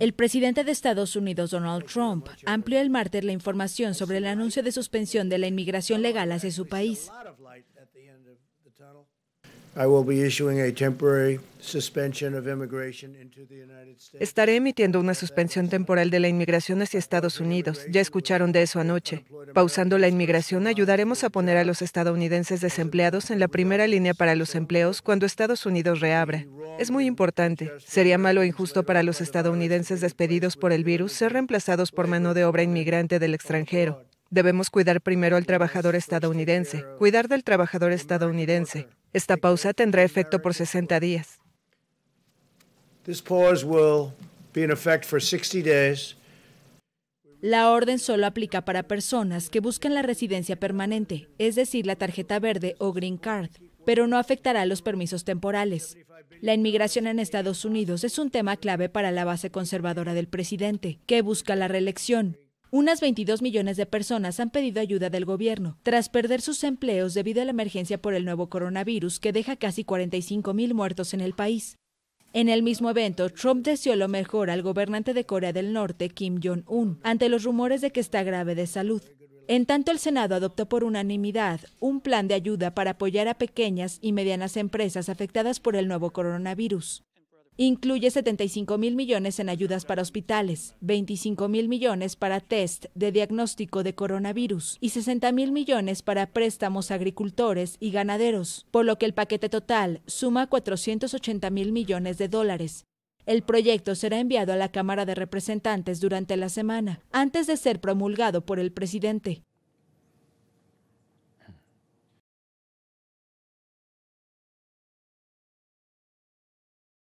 El presidente de Estados Unidos, Donald Trump, amplió el martes la información sobre el anuncio de suspensión de la inmigración legal hacia su país. Estaré emitiendo una suspensión temporal de la inmigración hacia Estados Unidos. Ya escucharon de eso anoche. Pausando la inmigración, ayudaremos a poner a los estadounidenses desempleados en la primera línea para los empleos cuando Estados Unidos reabra. Es muy importante. Sería malo e injusto para los estadounidenses despedidos por el virus ser reemplazados por mano de obra inmigrante del extranjero. Debemos cuidar primero al trabajador estadounidense, cuidar del trabajador estadounidense, esta pausa tendrá efecto por 60 días. La orden solo aplica para personas que buscan la residencia permanente, es decir, la tarjeta verde o green card, pero no afectará los permisos temporales. La inmigración en Estados Unidos es un tema clave para la base conservadora del presidente, que busca la reelección. Unas 22 millones de personas han pedido ayuda del gobierno tras perder sus empleos debido a la emergencia por el nuevo coronavirus que deja casi 45 mil muertos en el país. En el mismo evento, Trump deseó lo mejor al gobernante de Corea del Norte, Kim Jong-un, ante los rumores de que está grave de salud. En tanto, el Senado adoptó por unanimidad un plan de ayuda para apoyar a pequeñas y medianas empresas afectadas por el nuevo coronavirus incluye 75 mil millones en ayudas para hospitales, 25 mil millones para test de diagnóstico de coronavirus y 60 mil millones para préstamos a agricultores y ganaderos, por lo que el paquete total suma 480 mil millones de dólares. El proyecto será enviado a la Cámara de Representantes durante la semana, antes de ser promulgado por el presidente.